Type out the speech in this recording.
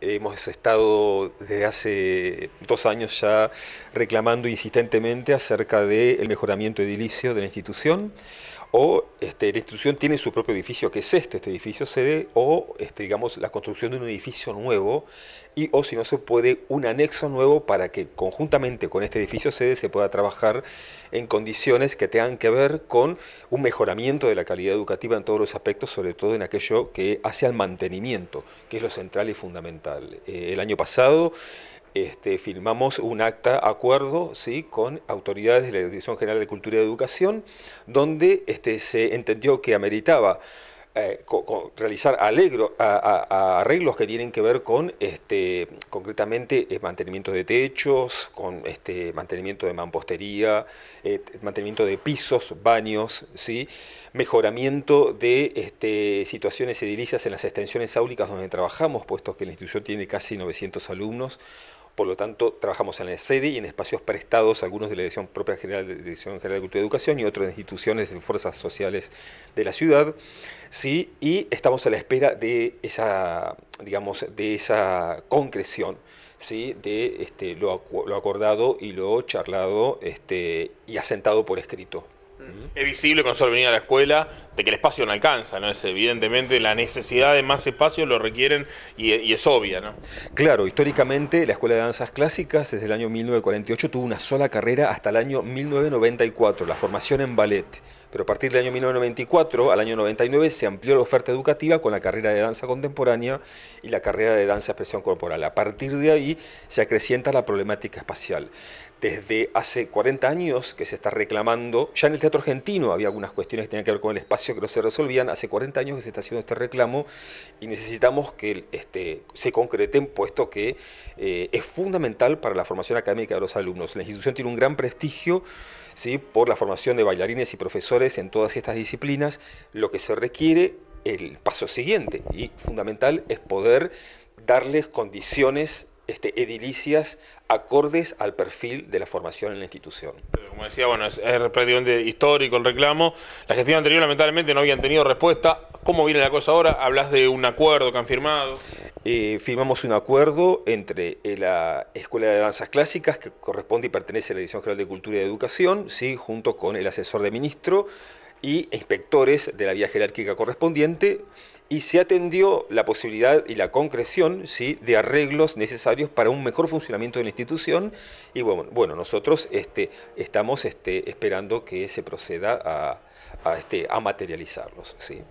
hemos estado desde hace dos años ya reclamando insistentemente acerca del mejoramiento edilicio de la institución o este, la institución tiene su propio edificio, que es este, este edificio sede, o este, digamos la construcción de un edificio nuevo, y o si no se puede, un anexo nuevo para que conjuntamente con este edificio sede se pueda trabajar en condiciones que tengan que ver con un mejoramiento de la calidad educativa en todos los aspectos, sobre todo en aquello que hace al mantenimiento, que es lo central y fundamental. Eh, el año pasado este, firmamos un acta acuerdo ¿sí? con autoridades de la Dirección General de Cultura y Educación, donde este, se entendió que ameritaba eh, realizar alegro, arreglos que tienen que ver con este, concretamente eh, mantenimiento de techos, con este, mantenimiento de mampostería, eh, mantenimiento de pisos, baños, ¿sí? mejoramiento de este, situaciones edilicias en las extensiones áulicas donde trabajamos, puesto que la institución tiene casi 900 alumnos, por lo tanto, trabajamos en el SEDI y en espacios prestados, algunos de la Dirección Propia General de Dirección General de Cultura y Educación y otras instituciones de fuerzas sociales de la ciudad. ¿sí? Y estamos a la espera de esa, digamos, de esa concreción. ¿sí? de este, lo, lo, acordado y lo charlado este, y asentado por escrito es visible cuando solo venir a la escuela de que el espacio no alcanza, ¿no? Es evidentemente la necesidad de más espacio lo requieren y, y es obvia, ¿no? Claro, históricamente la Escuela de Danzas Clásicas desde el año 1948 tuvo una sola carrera hasta el año 1994, la formación en ballet pero a partir del año 1994 al año 99 se amplió la oferta educativa con la carrera de danza contemporánea y la carrera de danza expresión corporal. A partir de ahí se acrecienta la problemática espacial. Desde hace 40 años que se está reclamando, ya en el teatro argentino había algunas cuestiones que tenían que ver con el espacio que no se resolvían, hace 40 años que se está haciendo este reclamo y necesitamos que este, se concreten, puesto que eh, es fundamental para la formación académica de los alumnos. La institución tiene un gran prestigio por la formación de bailarines y profesores en todas estas disciplinas, lo que se requiere, el paso siguiente y fundamental, es poder darles condiciones este, edilicias acordes al perfil de la formación en la institución. Como decía, bueno, es, es, prácticamente histórico el reclamo. La gestión anterior lamentablemente no habían tenido respuesta. ¿Cómo viene la cosa ahora? Hablas de un acuerdo que han firmado. Eh, firmamos un acuerdo entre eh, la Escuela de Danzas Clásicas, que corresponde y pertenece a la Dirección General de Cultura y Educación, ¿sí? junto con el asesor de ministro y inspectores de la vía jerárquica correspondiente, y se atendió la posibilidad y la concreción ¿sí? de arreglos necesarios para un mejor funcionamiento de la institución. Y bueno, bueno nosotros este, estamos este, esperando que se proceda a, este, a materializarlos. ¿sí?